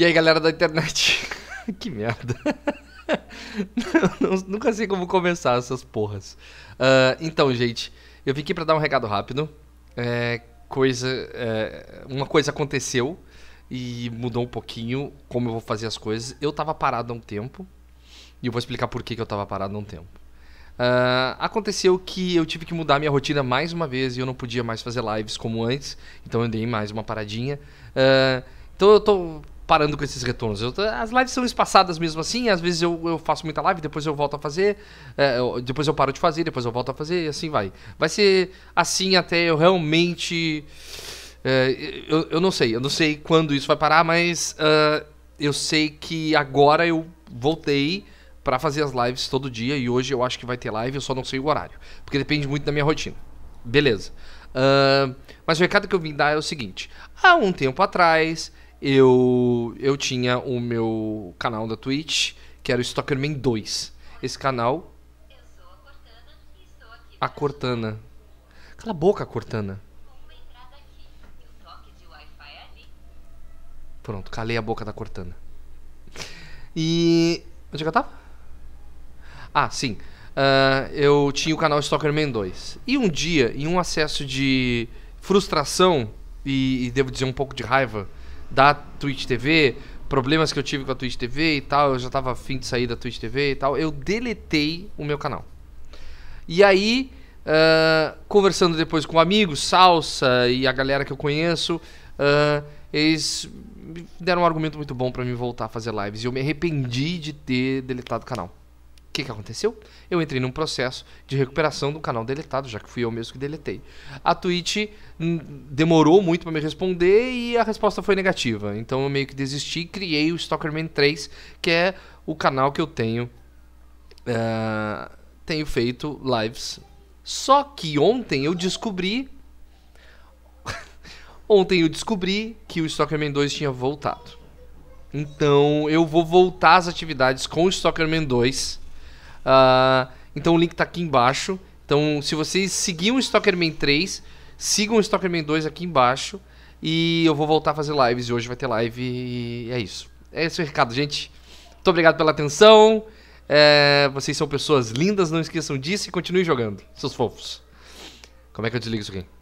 E aí, galera da internet? que merda. não, não, nunca sei como começar essas porras. Uh, então, gente, eu vim aqui pra dar um recado rápido. É, coisa, é, uma coisa aconteceu e mudou um pouquinho como eu vou fazer as coisas. Eu tava parado há um tempo e eu vou explicar por que, que eu tava parado há um tempo. Uh, aconteceu que eu tive que mudar minha rotina mais uma vez e eu não podia mais fazer lives como antes, então eu dei mais uma paradinha. Uh, então eu tô parando com esses retornos. Eu, as lives são espaçadas mesmo assim, às vezes eu, eu faço muita live, depois eu volto a fazer, é, eu, depois eu paro de fazer, depois eu volto a fazer e assim vai. Vai ser assim até eu realmente. É, eu, eu não sei, eu não sei quando isso vai parar, mas uh, eu sei que agora eu voltei para fazer as lives todo dia e hoje eu acho que vai ter live, eu só não sei o horário, porque depende muito da minha rotina. Beleza. Uh, mas o recado que eu vim dar é o seguinte: há um tempo atrás eu, eu tinha o meu canal da Twitch, que era o Stalkerman 2. Esse canal. A Cortana. Cala a boca, Cortana. Pronto, calei a boca da Cortana. E. Onde é que eu tava? Ah, sim. Uh, eu tinha o canal Stalkerman 2. E um dia, em um acesso de frustração e, e devo dizer um pouco de raiva da Twitch TV, problemas que eu tive com a Twitch TV e tal, eu já tava afim de sair da Twitch TV e tal, eu deletei o meu canal. E aí, uh, conversando depois com amigos, Salsa e a galera que eu conheço, uh, eles deram um argumento muito bom para mim voltar a fazer lives. E eu me arrependi de ter deletado o canal. O que, que aconteceu? Eu entrei num processo de recuperação do canal deletado, já que fui eu mesmo que deletei. A Twitch hum, demorou muito para me responder e a resposta foi negativa. Então eu meio que desisti e criei o Stalkerman 3, que é o canal que eu tenho. Uh, tenho feito lives. Só que ontem eu descobri. ontem eu descobri que o Stalkerman 2 tinha voltado. Então eu vou voltar às atividades com o Stalkerman 2 Uh, então o link está aqui embaixo. Então, se vocês seguiam o Stalkerman 3, sigam o Stalkerman 2 aqui embaixo. E eu vou voltar a fazer lives. E hoje vai ter live. E é isso. É esse o recado, gente. Muito obrigado pela atenção. É, vocês são pessoas lindas, não esqueçam disso e continuem jogando, seus fofos. Como é que eu desligo isso aqui?